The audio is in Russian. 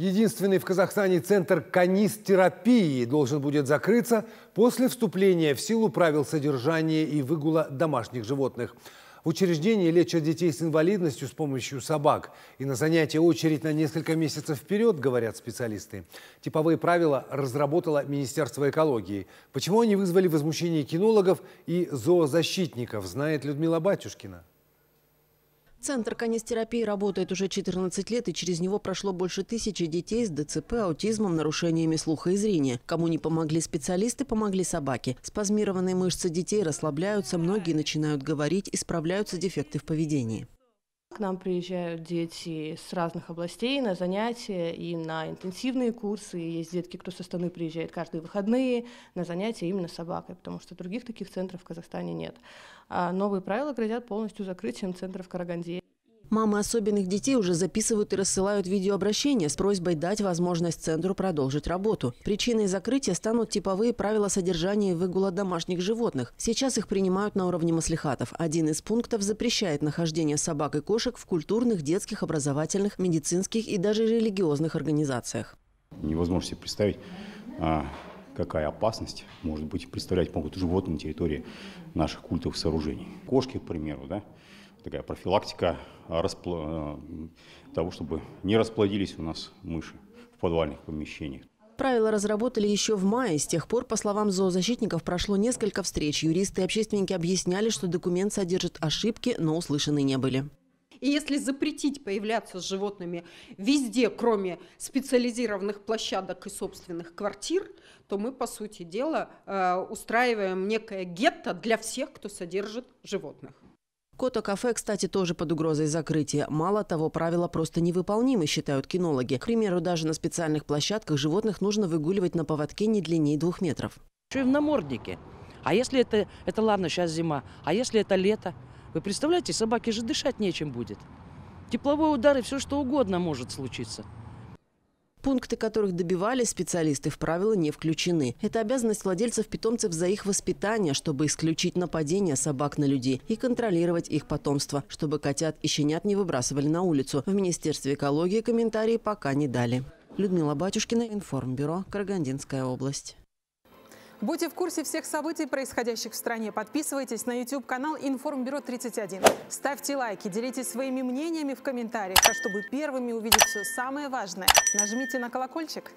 Единственный в Казахстане центр канистерапии должен будет закрыться после вступления в силу правил содержания и выгула домашних животных. В учреждении лечат детей с инвалидностью с помощью собак. И на занятия очередь на несколько месяцев вперед, говорят специалисты. Типовые правила разработало Министерство экологии. Почему они вызвали возмущение кинологов и зоозащитников, знает Людмила Батюшкина. Центр канистерапии работает уже 14 лет, и через него прошло больше тысячи детей с ДЦП, аутизмом, нарушениями слуха и зрения. Кому не помогли специалисты, помогли собаки. Спазмированные мышцы детей расслабляются, многие начинают говорить, исправляются дефекты в поведении нам приезжают дети с разных областей на занятия и на интенсивные курсы. Есть детки, кто со Астаны приезжает каждые выходные на занятия именно с собакой, потому что других таких центров в Казахстане нет. А новые правила грозят полностью закрытием центров в Караганде. Мамы особенных детей уже записывают и рассылают видеообращения с просьбой дать возможность центру продолжить работу. Причиной закрытия станут типовые правила содержания и выгула домашних животных. Сейчас их принимают на уровне маслихатов. Один из пунктов запрещает нахождение собак и кошек в культурных, детских, образовательных, медицинских и даже религиозных организациях. Невозможно себе представить, а, какая опасность может быть представлять могут животные на территории наших культовых сооружений. Кошки, к примеру, да, такая профилактика а, распла... Э, того, чтобы не расплодились у нас мыши в подвальных помещениях. Правила разработали еще в мае. С тех пор, по словам зоозащитников, прошло несколько встреч. Юристы и общественники объясняли, что документ содержит ошибки, но услышаны не были. И если запретить появляться с животными везде, кроме специализированных площадок и собственных квартир, то мы, по сути дела, э, устраиваем некое гетто для всех, кто содержит животных. Кото-кафе, кстати, тоже под угрозой закрытия. Мало того, правила просто невыполнимы, считают кинологи. К примеру, даже на специальных площадках животных нужно выгуливать на поводке не длиннее двух метров. Еще и в наморднике. А если это, это ладно, сейчас зима, а если это лето? Вы представляете, собаке же дышать нечем будет. Тепловой удар и все что угодно может случиться. Пункты, которых добивались специалисты, в правила не включены. Это обязанность владельцев питомцев за их воспитание, чтобы исключить нападение собак на людей и контролировать их потомство, чтобы котят и щенят не выбрасывали на улицу. В Министерстве экологии комментарии пока не дали. Людмила Батюшкина, Информбюро, Карагандинская область. Будьте в курсе всех событий, происходящих в стране. Подписывайтесь на YouTube-канал Информбюро 31. Ставьте лайки, делитесь своими мнениями в комментариях. А чтобы первыми увидеть все самое важное, нажмите на колокольчик.